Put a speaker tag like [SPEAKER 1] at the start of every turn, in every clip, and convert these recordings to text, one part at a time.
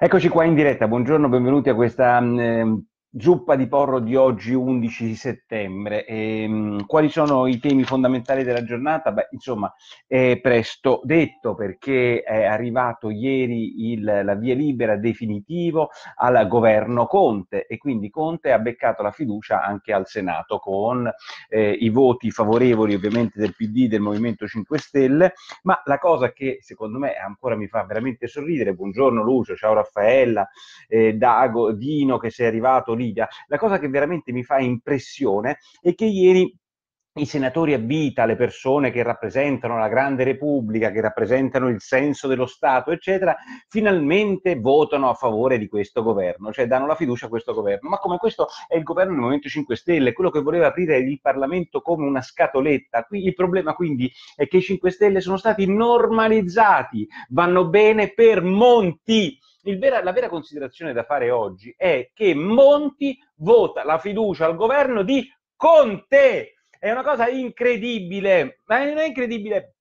[SPEAKER 1] Eccoci qua in diretta, buongiorno, benvenuti a questa eh, Zuppa di Porro di oggi 11 settembre. Ehm, quali sono i temi fondamentali della giornata? Beh, insomma, è presto detto perché è arrivato ieri il, la via libera definitivo al governo Conte e quindi Conte ha beccato la fiducia anche al Senato con eh, i voti favorevoli ovviamente del PD del Movimento 5 Stelle, ma la cosa che secondo me ancora mi fa veramente sorridere, buongiorno Lucio, ciao Raffaella, eh, Dago, Dino che sei arrivato Livia, la cosa che veramente mi fa impressione è che ieri i senatori a vita, le persone che rappresentano la grande repubblica, che rappresentano il senso dello Stato, eccetera, finalmente votano a favore di questo governo, cioè danno la fiducia a questo governo. Ma come questo è il governo del Movimento 5 Stelle, quello che voleva aprire il Parlamento come una scatoletta. Qui il problema quindi è che i 5 Stelle sono stati normalizzati, vanno bene per Monti vera, la vera considerazione da fare oggi è che Monti vota la fiducia al governo di Conte. È una cosa incredibile, ma non è incredibile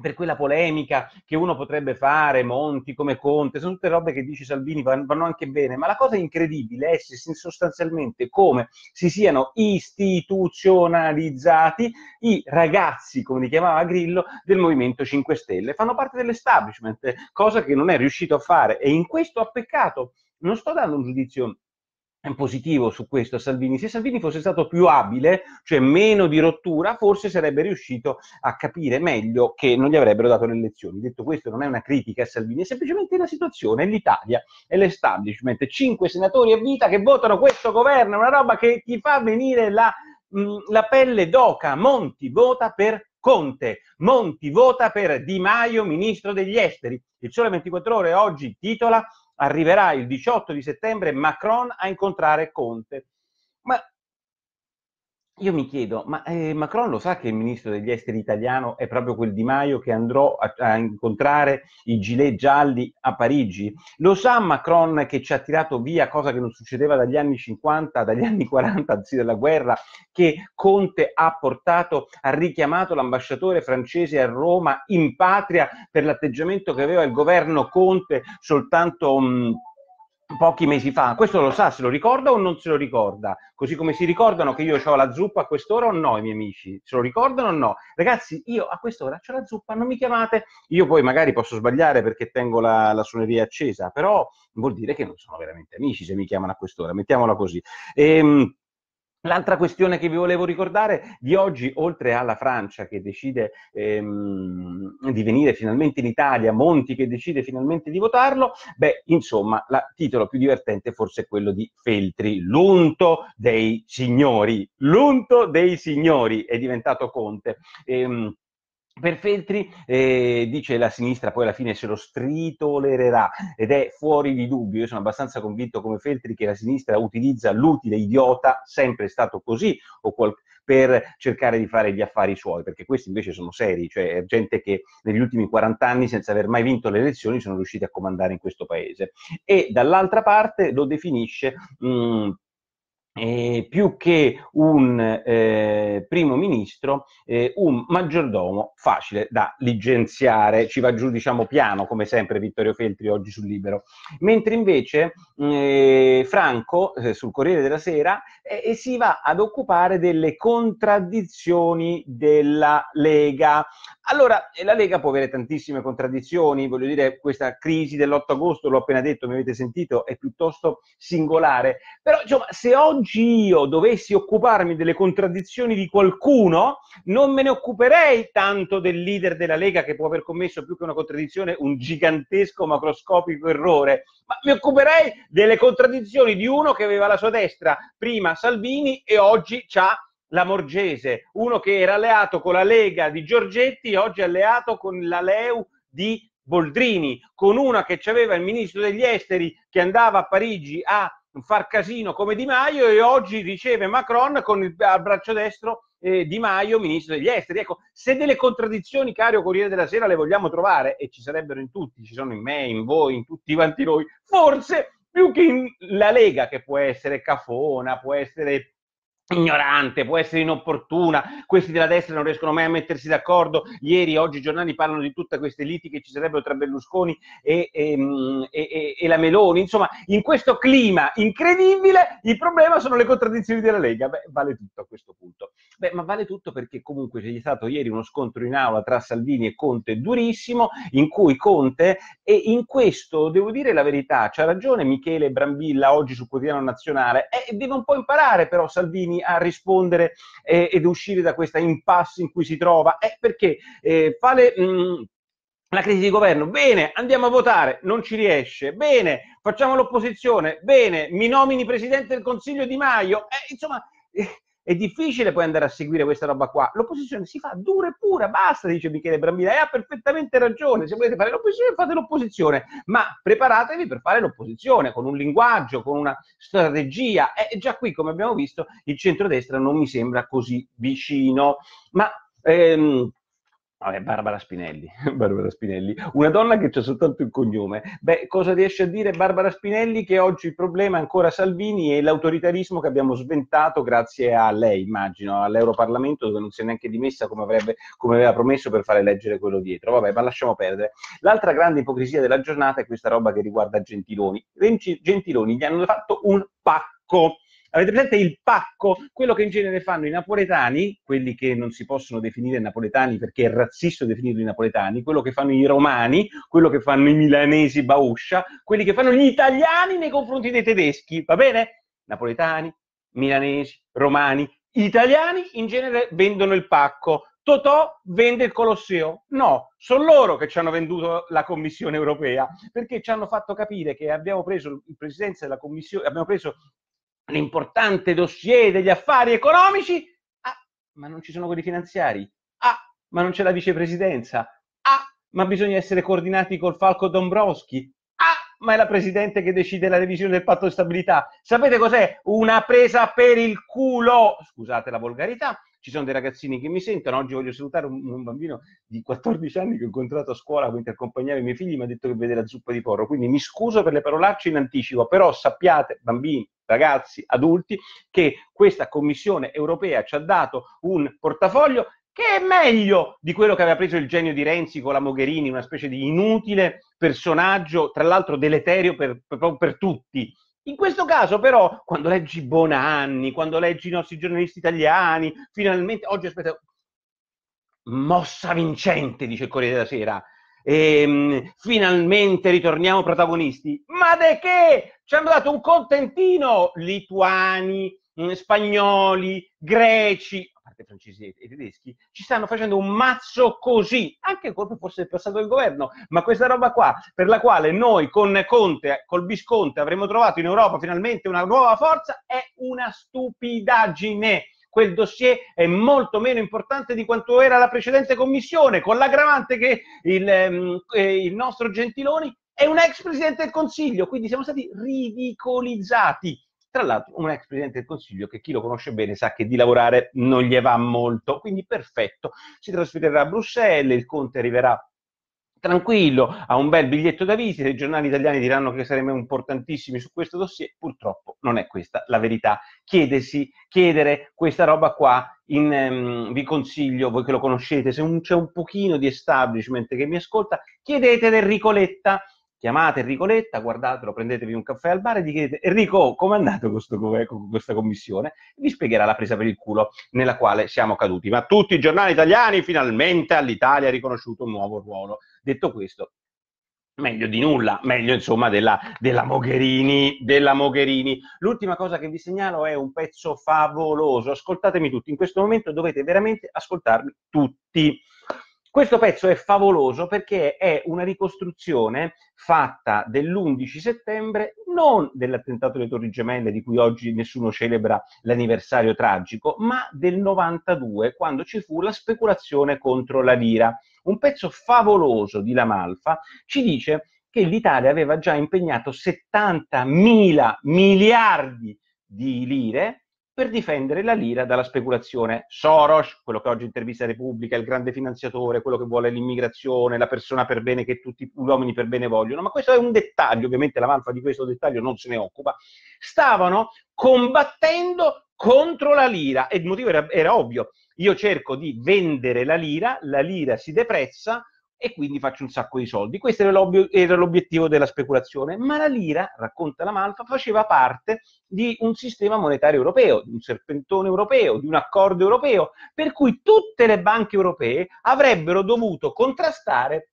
[SPEAKER 1] per quella polemica che uno potrebbe fare, Monti come Conte, sono tutte robe che dice Salvini, vanno anche bene, ma la cosa incredibile è se sostanzialmente come si siano istituzionalizzati i ragazzi, come li chiamava Grillo, del Movimento 5 Stelle. Fanno parte dell'establishment, cosa che non è riuscito a fare e in questo ha peccato. Non sto dando un giudizio positivo su questo Salvini. Se Salvini fosse stato più abile, cioè meno di rottura, forse sarebbe riuscito a capire meglio che non gli avrebbero dato le elezioni. Detto questo, non è una critica a Salvini, è semplicemente la situazione, l'Italia e l'establishment. Cinque senatori a vita che votano questo governo, una roba che ti fa venire la, mm, la pelle d'oca. Monti vota per Conte, Monti vota per Di Maio, ministro degli esteri. Il Sole 24 Ore oggi titola arriverà il 18 di settembre Macron a incontrare Conte. Ma io mi chiedo, ma eh, Macron lo sa che il ministro degli esteri italiano è proprio quel Di Maio che andrò a, a incontrare i gilet gialli a Parigi? Lo sa Macron che ci ha tirato via, cosa che non succedeva dagli anni 50, dagli anni 40, anzi della guerra, che Conte ha portato, ha richiamato l'ambasciatore francese a Roma in patria per l'atteggiamento che aveva il governo Conte soltanto... Mh, pochi mesi fa. Questo lo sa, se lo ricorda o non se lo ricorda? Così come si ricordano che io ho la zuppa a quest'ora o no, i miei amici? Se lo ricordano o no? Ragazzi, io a quest'ora ho la zuppa, non mi chiamate. Io poi magari posso sbagliare perché tengo la, la suoneria accesa, però vuol dire che non sono veramente amici se mi chiamano a quest'ora, mettiamola così. Ehm, L'altra questione che vi volevo ricordare di oggi, oltre alla Francia che decide ehm, di venire finalmente in Italia, Monti che decide finalmente di votarlo, beh, insomma, il titolo più divertente forse è quello di Feltri, l'unto dei signori. L'unto dei signori è diventato Conte. Ehm, per Feltri eh, dice la sinistra poi alla fine se lo stritolererà ed è fuori di dubbio, io sono abbastanza convinto come Feltri che la sinistra utilizza l'utile idiota, sempre stato così, qual- per cercare di fare gli affari suoi, perché questi invece sono seri, cioè gente che negli ultimi 40 anni senza aver mai vinto le elezioni sono riusciti a comandare in questo paese. E dall'altra parte lo definisce... Mh, mm, eh, più che un eh, primo ministro, eh, un maggiordomo facile da licenziare, ci va giù diciamo piano come sempre Vittorio Feltri oggi sul Libero, mentre invece mm, eh, Franco eh, sul Corriere della Sera eh, si va ad occupare delle contraddizioni della Lega. Allora, la Lega può avere tantissime contraddizioni, voglio dire, questa crisi dell'8 agosto, l'ho appena detto, mi avete sentito, è piuttosto singolare, però insomma, se oggi oggi io dovessi occuparmi delle contraddizioni di qualcuno, non me ne occuperei tanto del leader della Lega che può aver commesso più che una contraddizione, un gigantesco macroscopico errore, ma mi occuperei delle contraddizioni di uno che aveva la sua destra prima Salvini e oggi c'ha la Morgese, uno che era alleato con la Lega di Giorgetti, e oggi è alleato con la Leu di Boldrini, con una che aveva il ministro degli esteri che andava a Parigi a far casino come Di Maio e oggi riceve Macron con il, al braccio destro eh, Di Maio, ministro degli esteri. Ecco, se delle contraddizioni, caro Corriere della Sera, le vogliamo trovare, e ci sarebbero in tutti, ci sono in me, in voi, in tutti quanti noi, forse più che in la Lega, che può essere cafona, può essere ignorante, può essere inopportuna, questi della destra non riescono mai a mettersi d'accordo, ieri, oggi i giornali parlano di tutte queste liti che ci sarebbero tra Berlusconi e, ehm, e, e, e la Meloni, insomma, in questo clima incredibile il problema sono le contraddizioni della Lega, Beh, vale tutto a questo punto. Beh, ma vale tutto perché comunque c'è stato ieri uno scontro in aula tra Salvini e Conte durissimo, in cui Conte, e in questo devo dire la verità, c'ha ragione Michele Brambilla oggi sul Quotidiano Nazionale, eh, deve un po' imparare però Salvini Salvini a rispondere eh, ed uscire da questa impasse in cui si trova? È eh, perché eh, fa Mh, mm, la crisi di governo, bene, andiamo a votare, non ci riesce, bene, facciamo l'opposizione, bene, mi nomini presidente del Consiglio Di Maio, eh, insomma, eh, è difficile poi andare a seguire questa roba qua. L'opposizione si fa dura e pura, basta, dice Michele Brambilla, e ha perfettamente ragione. Se volete fare l'opposizione, fate l'opposizione, ma preparatevi per fare l'opposizione con un linguaggio, con una strategia. E già qui, come abbiamo visto, il centrodestra non mi sembra così vicino. Ma ehm, Vabbè, Barbara Spinelli. Barbara Spinelli, una donna che c'è soltanto il cognome. Beh, cosa riesce a dire Barbara Spinelli che oggi il problema è ancora Salvini e l'autoritarismo che abbiamo sventato grazie a lei, immagino, all'Europarlamento dove non si è neanche dimessa come, avrebbe, come aveva promesso per fare leggere quello dietro. Vabbè, ma lasciamo perdere. L'altra grande ipocrisia della giornata è questa roba che riguarda Gentiloni. Gentiloni gli hanno fatto un pacco Avete presente il pacco? Quello che in genere fanno i napoletani, quelli che non si possono definire napoletani perché è razzisto definirli napoletani, quello che fanno i romani, quello che fanno i milanesi Bauscia, quelli che fanno gli italiani nei confronti dei tedeschi, va bene? Napoletani, milanesi, romani, italiani in genere vendono il pacco. Totò vende il Colosseo? No, sono loro che ci hanno venduto la Commissione europea, perché ci hanno fatto capire che abbiamo preso, della commissione, abbiamo preso un importante dossier degli affari economici, ah, ma non ci sono quelli finanziari, ah, ma non c'è la vicepresidenza, ah, ma bisogna essere coordinati col Falco Dombrovski, ah, ma è la Presidente che decide la revisione del patto di stabilità. Sapete cos'è? Una presa per il culo, scusate la volgarità, ci sono dei ragazzini che mi sentono, oggi voglio salutare un, un bambino di 14 anni che ho incontrato a scuola per accompagnare i miei figli, mi ha detto che vede la zuppa di porro, quindi mi scuso per le parolacce in anticipo, però sappiate, bambini, ragazzi, adulti, che questa Commissione europea ci ha dato un portafoglio che è meglio di quello che aveva preso il genio di Renzi con la Mogherini, una specie di inutile personaggio, tra l'altro deleterio per, per, per tutti, in questo caso però, quando leggi Bonanni, quando leggi i nostri giornalisti italiani, finalmente, oggi aspetta, mossa vincente, dice il Corriere della Sera, e, ehm, finalmente ritorniamo protagonisti. Ma de che? Ci hanno dato un contentino lituani, mm, spagnoli, greci, parte francesi e tedeschi, ci stanno facendo un mazzo così, anche colpo forse del passato del governo, ma questa roba qua, per la quale noi con Conte, col Visconte, avremmo trovato in Europa finalmente una nuova forza, è una stupidaggine quel dossier è molto meno importante di quanto era la precedente commissione, con l'aggravante che il, ehm, eh, il, nostro Gentiloni è un ex presidente del Consiglio, quindi siamo stati ridicolizzati. Tra l'altro un ex Presidente del Consiglio che chi lo conosce bene sa che di lavorare non gli va molto, quindi perfetto. Si trasferirà a Bruxelles, il Conte arriverà tranquillo, ha un bel biglietto da visita, i giornali italiani diranno che saremo importantissimi su questo dossier, purtroppo non è questa la verità. Chiedesi, chiedere questa roba qua, in, um, vi consiglio, voi che lo conoscete, se un, c'è un pochino di establishment che mi ascolta, chiedete ad Enrico Letta, chiamate Enrico Letta, guardatelo, prendetevi un caffè al bar e gli chiedete Enrico, com'è andato questo, eh, questa commissione? Vi spiegherà la presa per il culo nella quale siamo caduti. Ma tutti i giornali italiani, finalmente all'Italia ha riconosciuto un nuovo ruolo. Detto questo, meglio di nulla, meglio insomma della, della, Mogherini, della Mogherini. L'ultima cosa che vi segnalo è un pezzo favoloso, ascoltatemi tutti, in questo momento dovete veramente ascoltarmi tutti. Questo pezzo è favoloso perché è una ricostruzione fatta dell'11 settembre, non dell'attentato delle Torri Gemelle di cui oggi nessuno celebra l'anniversario tragico, ma del 92, quando ci fu la speculazione contro la lira. Un pezzo favoloso di Lamalfa ci dice che l'Italia aveva già impegnato 70 mila miliardi di lire per difendere la lira dalla speculazione. Soros, quello che oggi intervista Repubblica, il grande finanziatore, quello che vuole l'immigrazione, la persona per bene che tutti gli uomini per bene vogliono, ma questo è un dettaglio, ovviamente la Manfa di questo dettaglio non se ne occupa, stavano combattendo contro la lira e il motivo era, era ovvio, io cerco di vendere la lira, la lira si deprezza, e quindi faccio un sacco di soldi. Questo era l'obiettivo della speculazione, ma la lira, racconta la Malfa, faceva parte di un sistema monetario europeo, di un serpentone europeo, di un accordo europeo, per cui tutte le banche europee avrebbero dovuto contrastare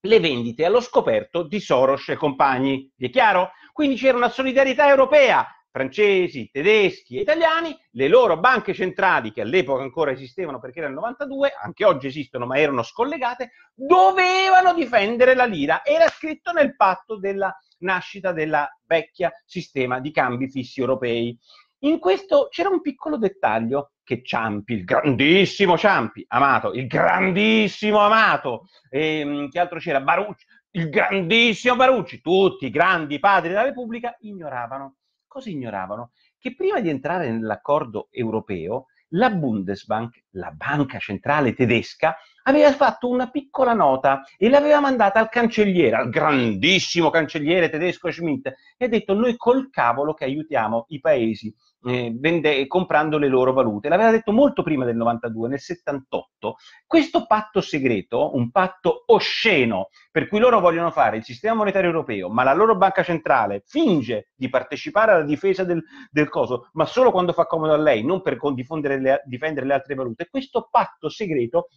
[SPEAKER 1] le vendite allo scoperto di Soros e compagni. Vi è chiaro? Quindi c'era una solidarietà europea francesi, tedeschi e italiani, le loro banche centrali, che all'epoca ancora esistevano perché era il 92, anche oggi esistono ma erano scollegate, dovevano difendere la lira. Era scritto nel patto della nascita della vecchia sistema di cambi fissi europei. In questo c'era un piccolo dettaglio che Ciampi, il grandissimo Ciampi, amato, il grandissimo amato, ehm, che altro c'era? Barucci, il grandissimo Barucci, tutti i grandi padri della Repubblica ignoravano cosa ignoravano? Che prima di entrare nell'accordo europeo, la Bundesbank, la banca centrale tedesca, aveva fatto una piccola nota e l'aveva mandata al cancelliere, al grandissimo cancelliere tedesco Schmidt, e ha detto noi col cavolo che aiutiamo i paesi eh, vende, comprando le loro valute. L'aveva detto molto prima del 92, nel 78. Questo patto segreto, un patto osceno, per cui loro vogliono fare il sistema monetario europeo, ma la loro banca centrale finge di partecipare alla difesa del, del coso, ma solo quando fa comodo a lei, non per le, difendere le altre valute. Questo patto segreto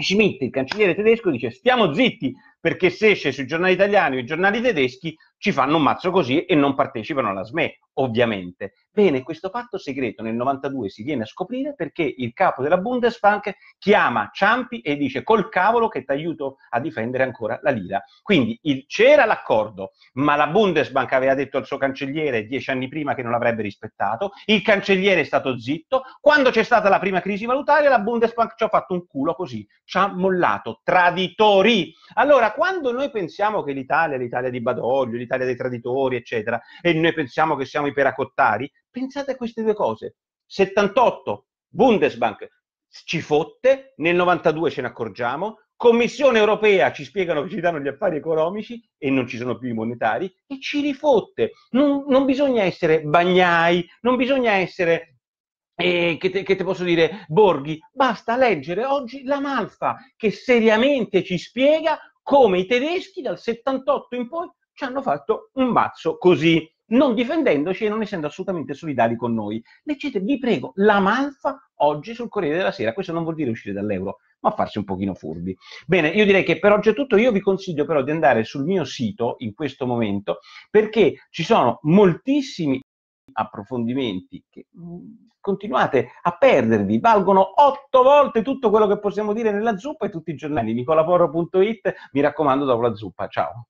[SPEAKER 1] ci mette il cancelliere tedesco e dice stiamo zitti, perché se esce sui giornali italiani o i giornali tedeschi ci fanno un mazzo così e non partecipano alla SME, ovviamente. Bene, questo patto segreto nel 92 si viene a scoprire perché il capo della Bundesbank chiama Ciampi e dice col cavolo che ti aiuto a difendere ancora la lira. Quindi il, c'era l'accordo, ma la Bundesbank aveva detto al suo cancelliere dieci anni prima che non l'avrebbe rispettato, il cancelliere è stato zitto, quando c'è stata la prima crisi valutaria la Bundesbank ci ha fatto un culo così, ci ha mollato, traditori. Allora quando noi pensiamo che l'Italia è l'Italia di Badoglio, l'Italia dei traditori, eccetera, e noi pensiamo che siamo i peracottari, pensate a queste due cose. 78, Bundesbank ci fotte, nel 92 ce ne accorgiamo, Commissione europea ci spiegano che ci danno gli affari economici e non ci sono più i monetari e ci rifotte. Non, non bisogna essere bagnai, non bisogna essere, eh, che, te, che, te, posso dire, borghi, basta leggere oggi la Malfa che seriamente ci spiega come i tedeschi dal 78 in poi ci hanno fatto un mazzo così, non difendendoci e non essendo assolutamente solidari con noi. Leggete, vi prego, la Malfa oggi sul Corriere della Sera. Questo non vuol dire uscire dall'euro, ma farsi un pochino furbi. Bene, io direi che per oggi è tutto. Io vi consiglio però di andare sul mio sito in questo momento perché ci sono moltissimi approfondimenti che mm, continuate a perdervi, valgono otto volte tutto quello che possiamo dire nella zuppa e tutti i giornali. Nicolaporo.it, mi raccomando, dopo la zuppa. Ciao.